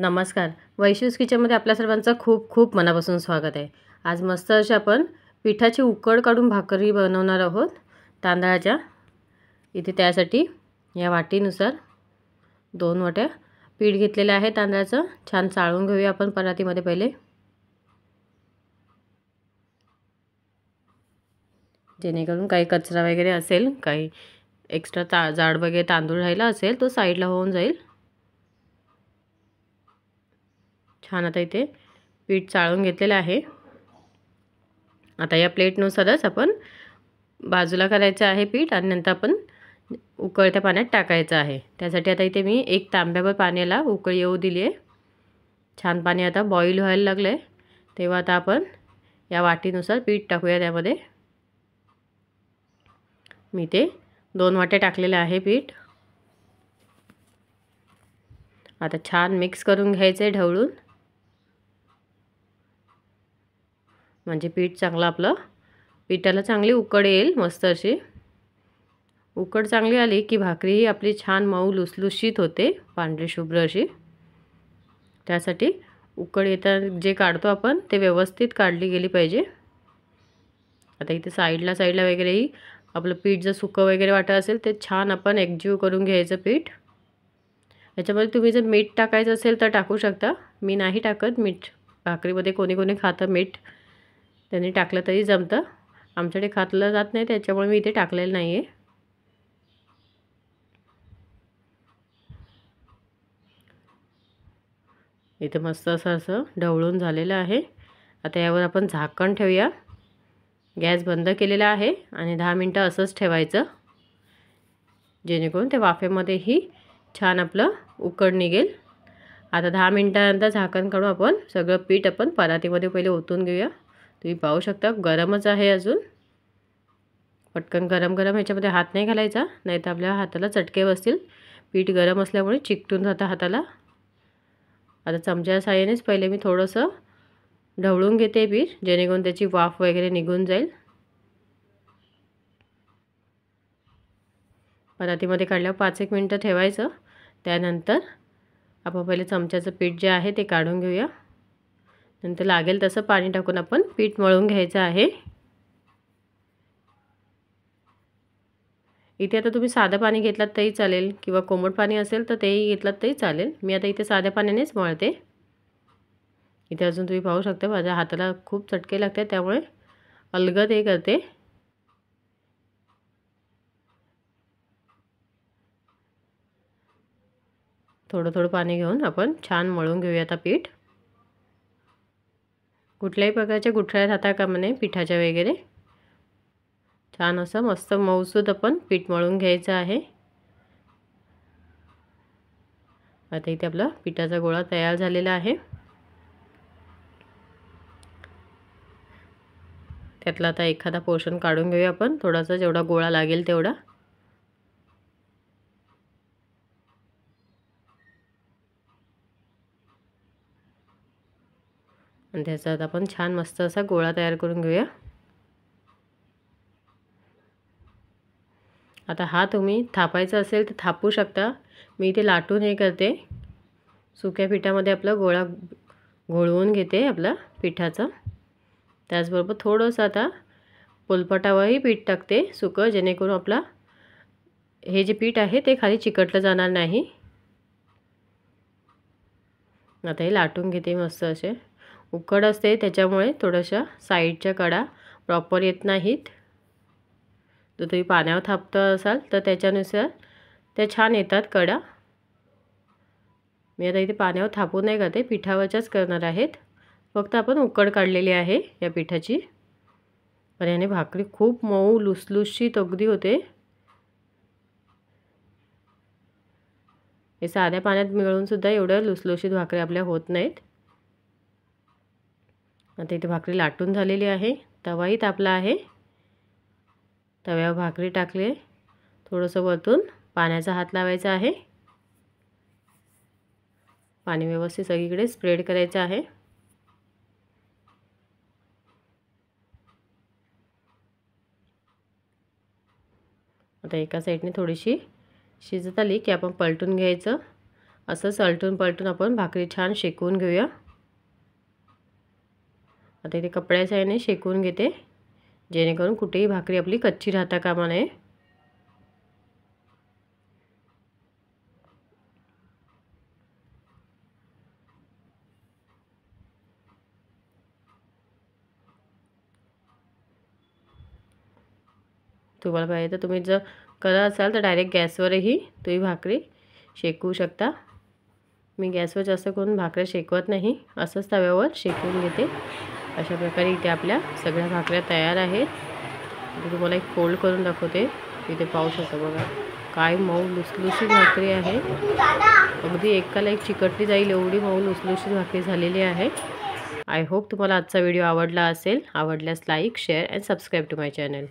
नमस्कार वैशिष्ट किचनमध्ये आपल्या सर्वांचं खूप खूप मनापासून स्वागत आहे आज मस्त असे आपण पिठाची उकड काढून भाकरी बनवणार आहोत तांदळाच्या इथे त्यासाठी या वाटीनुसार दोन वाट्या पीठ घेतलेलं आहे तांदळाचं छान चाळून घेऊया आपण परातीमध्ये पहिले जेणेकरून काही कचरा वगैरे असेल काही एक्स्ट्रा ता जाड वगैरे तांदूळ राहिला असेल तो साईडला होऊन जाईल छान आता इथे पीठ चाळून घेतलेलं आहे आता या प्लेटनुसारच आपण बाजूला करायचं आहे पीठ आणि नंतर आपण उकळत्या पाण्यात टाकायचं आहे त्यासाठी आता इथे मी एक तांब्यावर पाण्याला उकळ येऊ दिली आहे छान पाणी आता बॉईल व्हायला लागलं आहे तेव्हा आता आपण या वाटीनुसार पीठ टाकूया त्यामध्ये मी ते दोन वाटे टाकलेले आहे पीठ आता छान मिक्स करून घ्यायचं आहे ढवळून म्हणजे पीठ चांगलं आपलं पिठाला चांगली उकड येईल मस्त अशी उकड चांगली आली की भाकरी ही आपली छान मऊ लुसलुशीत होते पांढरी शुभ्र अशी त्यासाठी उकड येता जे काढतो आपण ते व्यवस्थित काढली गेली पाहिजे आता इथे साईडला साईडला वगैरेही आपलं पीठ जर सुकं वगैरे वाटत असेल ते छान आपण एक्झ्यू करून घ्यायचं पीठ याच्यामध्ये तुम्ही जर मीठ टाकायचं असेल तर टाकू शकता मी नाही टाकत मीठ भाकरीमध्ये कोणी कोणी खातं मीठ त्यांनी टाकलं तरी जमतं आमच्याकडे खातलं जात नाही त्याच्यामुळे मी इथे टाकलेलं नाही आहे इथं मस्त असं असं ढवळून झालेलं आहे आता यावर आपण झाकण ठेवूया गॅस बंद केलेला आहे आणि दहा मिनटं असंच ठेवायचं जेणेकरून ते वाफेमध्येही छान आपलं उकड निघेल आता दहा मिनटानंतर झाकण काढून आपण सगळं पीठ आपण परातीमध्ये पहिले ओतून घेऊया तुम्ही पाहू शकता गरमच आहे अजून पटकन गरम गरम ह्याच्यामध्ये हात नाही घालायचा नाही तर आपल्या हाताला चटके बसतील पीठ गरम असल्यामुळे चिकटून जातं हाताला आता चमच्या साह्यानेच पहिले मी थोडंसं ढवळून घेते पीठ जेणेकरून त्याची वाफ वगैरे निघून जाईल परातीमध्ये काढल्यावर पाच एक मिनटं ठेवायचं त्यानंतर आपण पहिले चमच्याचं पीठ जे आहे ते काढून घेऊया नंतर लागेल तसं पाणी टाकून आपण पीठ मळून घ्यायचं आहे इथे आता तुम्ही साधं पाणी घेतलात तरी चालेल किंवा कोमट पाणी असेल तर तेही घेतलात तरी चालेल मी आता इथे साध्या पाण्यानेच मळते इथे अजून तुम्ही पाहू शकता माझ्या हाताला खूप चटके लागते त्यामुळे अलगद हे करते थोडं थोडं पाणी घेऊन आपण छान मळून घेऊया आता पीठ कुठल्याही प्रकारच्या गुठळ्या राहता का नये पिठाच्या वगैरे छान असं मस्त मऊसूद आपण पीठ मळून घ्यायचं आहे आता इथे आपला पिठाचा गोळा तयार झालेला आहे त्यातला आता एखादा पोर्शन काढून घेऊया आपण थोडासा जेवढा गोळा लागेल तेवढा आणि त्याच्यात आपण छान मस्त असा गोळा तयार करून घेऊया आता हा तुम्ही थापायचा असेल तर थापू शकता मी ते लाटून हे करते सुक्या पिठामध्ये आपला गोळा घोळवून घेते आपला पिठाचा त्याचबरोबर थोडंसं आता पोलपटावरही पीठ टाकते सुकं जेणेकरून आपला हे जे पीठ आहे ते खाली चिकटलं जाणार नाही आता हे लाटून घेते मस्त असे उकड असते त्याच्यामुळे थोड्याशा साईडच्या कडा प्रॉपर येत नाहीत जर तुम्ही पाण्यावर थापत असाल तर त्याच्यानुसार त्या छान येतात कडा मी आता इथे पाण्यावर थापू नाही का ते पिठावरच्याच करणार आहेत फक्त आपण उकड काढलेली आहे या पिठाची पण याने भाकरी खूप मऊ लुसलुसशीत अगदी होते हे साध्या पाण्यात मिळूनसुद्धा एवढ्या लुसलुशीत भाकरी आपल्या होत नाहीत आता इथे भाकरी लाटून झालेली आहे तवाही तापला आहे तव्यावर भाकरी टाकले थोडंसं वरतून पाण्याचा हात लावायचा आहे पाणी व्यवस्थित सगळीकडे स्प्रेड करायचं आहे आता एका साईडने थोडीशी शिजत आली की आपण पलटून घ्यायचं असंच अलटून पलटून आपण भाकरी छान शेकवून घेऊया आता इथे कपड्याच्या याने शेकून घेते जेणेकरून कुठेही भाकरी आपली कच्ची राहता कामा नये तुम्हाला पाहिजे तर तुम्ही जर करत असाल तर डायरेक्ट गॅसवरही तुम्ही भाकरी शेकू शकता मी गॅसवर जास्त करून भाकऱ्या शेकवत नाही असंच तव्यावर शेकून घेते अशा प्रकारे इथे आपल्या सगळ्या भाकऱ्या तयार आहेत इथे तुम्हाला एक फोल्ड करून दाखवते इथे पाहू शकता बघा काय मऊ लुसलुशी भाकरी आहे अगदी एकाला एक चिकटली जाईल एवढी मऊ लुसलुशी भाकरी झालेली आहे आय होप तुम्हाला आजचा व्हिडिओ आवडला असेल आवडल्यास like share and subscribe to my channel